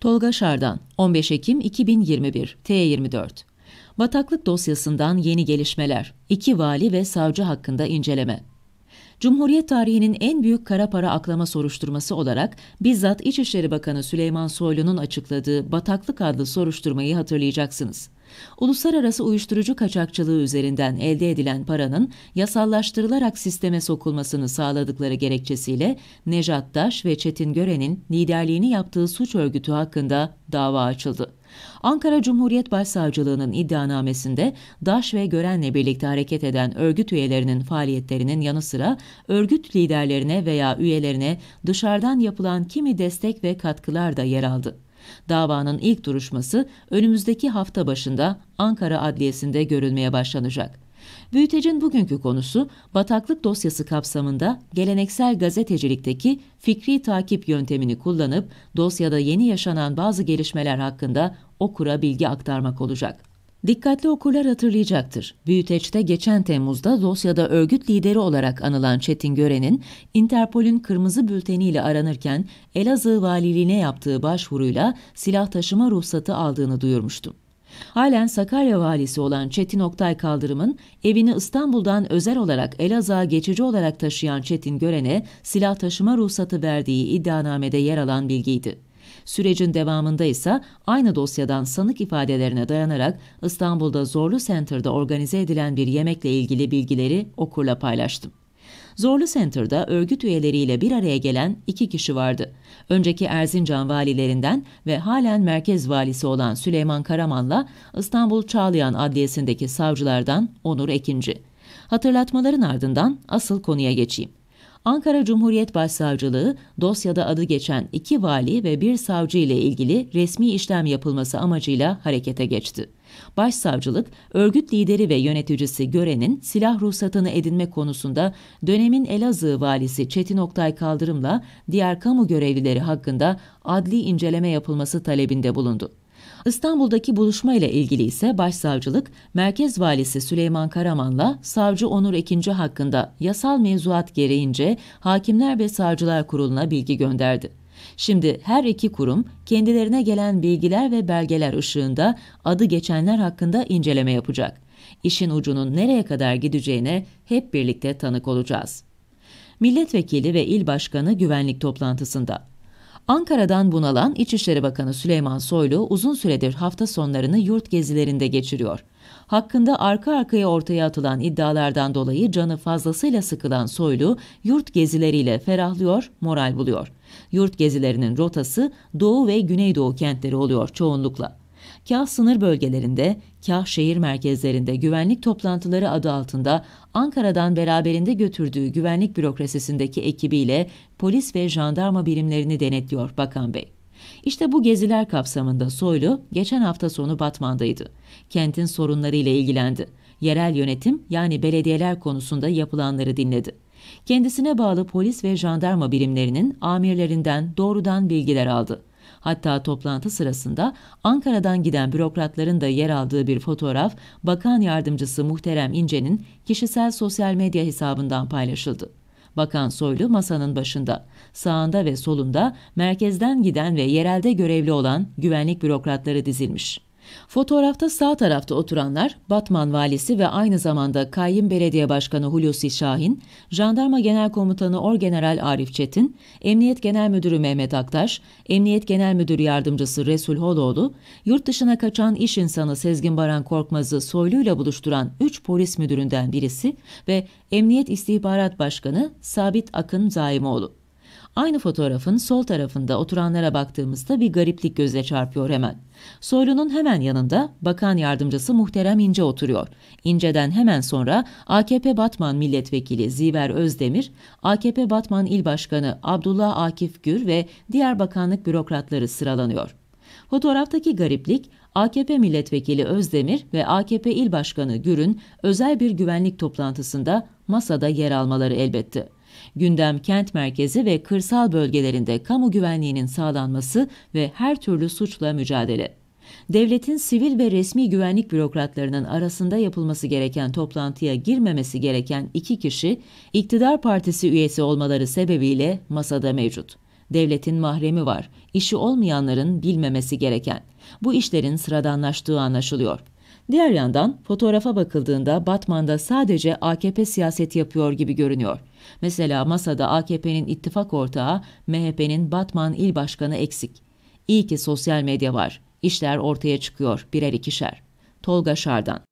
Tolga Şardan, 15 Ekim 2021, T24. Bataklık dosyasından yeni gelişmeler. İki vali ve savcı hakkında inceleme. Cumhuriyet tarihinin en büyük kara para aklama soruşturması olarak bizzat İçişleri Bakanı Süleyman Soylu'nun açıkladığı Bataklık adlı soruşturmayı hatırlayacaksınız. Uluslararası uyuşturucu kaçakçılığı üzerinden elde edilen paranın yasallaştırılarak sisteme sokulmasını sağladıkları gerekçesiyle Nejat Taş ve Çetin Gören'in liderliğini yaptığı suç örgütü hakkında dava açıldı. Ankara Cumhuriyet Başsavcılığı'nın iddianamesinde Daş ve Gören'le birlikte hareket eden örgüt üyelerinin faaliyetlerinin yanı sıra örgüt liderlerine veya üyelerine dışarıdan yapılan kimi destek ve katkılar da yer aldı. Davanın ilk duruşması önümüzdeki hafta başında Ankara Adliyesi'nde görülmeye başlanacak. Büyütecin bugünkü konusu bataklık dosyası kapsamında geleneksel gazetecilikteki fikri takip yöntemini kullanıp dosyada yeni yaşanan bazı gelişmeler hakkında okura bilgi aktarmak olacak. Dikkatli okurlar hatırlayacaktır. Büyüteç'te geçen Temmuz'da dosyada örgüt lideri olarak anılan Çetin Gören'in Interpol'ün kırmızı bülteniyle aranırken Elazığ valiliğine yaptığı başvuruyla silah taşıma ruhsatı aldığını duyurmuştum. Halen Sakarya valisi olan Çetin Oktay Kaldırım'ın evini İstanbul'dan özel olarak Elazığ'a geçici olarak taşıyan Çetin Gören'e silah taşıma ruhsatı verdiği iddianamede yer alan bilgiydi. Sürecin devamında ise aynı dosyadan sanık ifadelerine dayanarak İstanbul'da Zorlu Center'da organize edilen bir yemekle ilgili bilgileri okurla paylaştım. Zorlu Center'da örgüt üyeleriyle bir araya gelen iki kişi vardı. Önceki Erzincan valilerinden ve halen merkez valisi olan Süleyman Karaman'la İstanbul Çağlayan Adliyesi'ndeki savcılardan Onur Ekinci. Hatırlatmaların ardından asıl konuya geçeyim. Ankara Cumhuriyet Başsavcılığı dosyada adı geçen iki vali ve bir savcı ile ilgili resmi işlem yapılması amacıyla harekete geçti. Başsavcılık, örgüt lideri ve yöneticisi Gören'in silah ruhsatını edinme konusunda dönemin Elazığ valisi Çetin Oktay Kaldırım'la diğer kamu görevlileri hakkında adli inceleme yapılması talebinde bulundu. İstanbul'daki buluşma ile ilgili ise Başsavcılık, Merkez Valisi Süleyman Karaman'la Savcı Onur Ekinci hakkında yasal mevzuat gereğince Hakimler ve Savcılar Kurulu'na bilgi gönderdi. Şimdi her iki kurum kendilerine gelen bilgiler ve belgeler ışığında adı geçenler hakkında inceleme yapacak. İşin ucunun nereye kadar gideceğine hep birlikte tanık olacağız. Milletvekili ve il başkanı güvenlik toplantısında Ankara'dan bunalan İçişleri Bakanı Süleyman Soylu uzun süredir hafta sonlarını yurt gezilerinde geçiriyor. Hakkında arka arkaya ortaya atılan iddialardan dolayı canı fazlasıyla sıkılan Soylu yurt gezileriyle ferahlıyor, moral buluyor. Yurt gezilerinin rotası Doğu ve Güneydoğu kentleri oluyor çoğunlukla. Kah sınır bölgelerinde, kah şehir merkezlerinde güvenlik toplantıları adı altında Ankara'dan beraberinde götürdüğü güvenlik bürokrasisindeki ekibiyle polis ve jandarma birimlerini denetliyor Bakan Bey. İşte bu geziler kapsamında Soylu geçen hafta sonu Batman'daydı. Kentin sorunlarıyla ilgilendi. Yerel yönetim yani belediyeler konusunda yapılanları dinledi. Kendisine bağlı polis ve jandarma birimlerinin amirlerinden doğrudan bilgiler aldı. Hatta toplantı sırasında Ankara'dan giden bürokratların da yer aldığı bir fotoğraf Bakan Yardımcısı Muhterem İnce'nin kişisel sosyal medya hesabından paylaşıldı. Bakan Soylu masanın başında. Sağında ve solunda merkezden giden ve yerelde görevli olan güvenlik bürokratları dizilmiş. Fotoğrafta sağ tarafta oturanlar Batman valisi ve aynı zamanda Kayyum Belediye Başkanı Hulusi Şahin, Jandarma Genel Komutanı Orgeneral Arif Çetin, Emniyet Genel Müdürü Mehmet Aktaş, Emniyet Genel Müdürü Yardımcısı Resul Holoğlu, yurt dışına kaçan iş insanı Sezgin Baran Korkmaz'ı soyluyla buluşturan 3 polis müdüründen birisi ve Emniyet istihbarat Başkanı Sabit Akın Zaimoğlu. Aynı fotoğrafın sol tarafında oturanlara baktığımızda bir gariplik göze çarpıyor hemen. Soylu'nun hemen yanında Bakan Yardımcısı Muhterem İnce oturuyor. İnce'den hemen sonra AKP Batman Milletvekili Ziver Özdemir, AKP Batman İl Başkanı Abdullah Akif Gür ve diğer bakanlık bürokratları sıralanıyor. Fotoğraftaki gariplik AKP milletvekili Özdemir ve AKP il başkanı Gür'ün özel bir güvenlik toplantısında masada yer almaları elbette. Gündem kent merkezi ve kırsal bölgelerinde kamu güvenliğinin sağlanması ve her türlü suçla mücadele. Devletin sivil ve resmi güvenlik bürokratlarının arasında yapılması gereken toplantıya girmemesi gereken iki kişi, iktidar partisi üyesi olmaları sebebiyle masada mevcut. Devletin mahremi var, işi olmayanların bilmemesi gereken. Bu işlerin sıradanlaştığı anlaşılıyor. Diğer yandan fotoğrafa bakıldığında Batman'da sadece AKP siyaset yapıyor gibi görünüyor. Mesela masada AKP'nin ittifak ortağı MHP'nin Batman il başkanı eksik. İyi ki sosyal medya var. İşler ortaya çıkıyor birer ikişer. Tolga Şardan